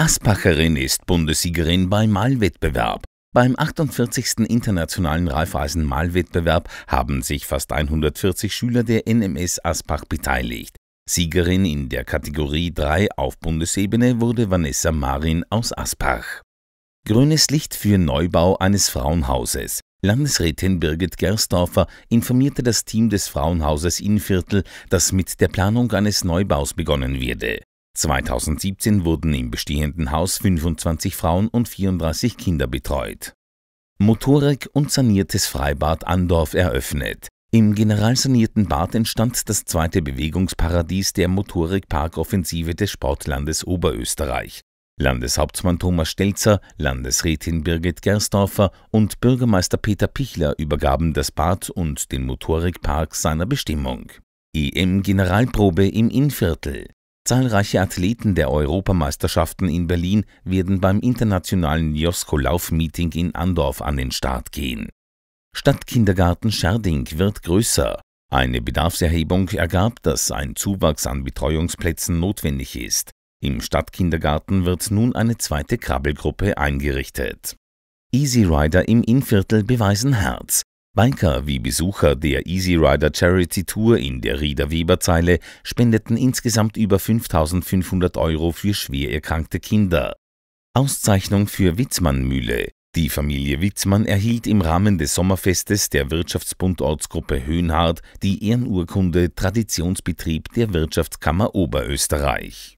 Aspacherin ist Bundessiegerin beim Malwettbewerb. Beim 48. Internationalen Raiffeisen-Malwettbewerb haben sich fast 140 Schüler der NMS Aspach beteiligt. Siegerin in der Kategorie 3 auf Bundesebene wurde Vanessa Marin aus Aspach. Grünes Licht für Neubau eines Frauenhauses. Landesrätin Birgit Gersdorfer informierte das Team des Frauenhauses Innviertel, dass mit der Planung eines Neubaus begonnen werde. 2017 wurden im bestehenden Haus 25 Frauen und 34 Kinder betreut. Motorik und saniertes Freibad Andorf eröffnet. Im generalsanierten Bad entstand das zweite Bewegungsparadies der Motorik-Parkoffensive des Sportlandes Oberösterreich. Landeshauptmann Thomas Stelzer, Landesrätin Birgit Gersdorfer und Bürgermeister Peter Pichler übergaben das Bad und den Motorikpark seiner Bestimmung. EM-Generalprobe im Innviertel. Zahlreiche Athleten der Europameisterschaften in Berlin werden beim internationalen josko laufmeeting in Andorf an den Start gehen. Stadtkindergarten Scherding wird größer. Eine Bedarfserhebung ergab, dass ein Zuwachs an Betreuungsplätzen notwendig ist. Im Stadtkindergarten wird nun eine zweite Krabbelgruppe eingerichtet. Easy Rider im Innviertel beweisen Herz. Biker wie Besucher der Easy Rider Charity Tour in der Rieder weber zeile spendeten insgesamt über 5500 Euro für schwer erkrankte Kinder. Auszeichnung für Witzmann-Mühle. Die Familie Witzmann erhielt im Rahmen des Sommerfestes der Wirtschaftsbund Ortsgruppe Höhnhardt die Ehrenurkunde Traditionsbetrieb der Wirtschaftskammer Oberösterreich.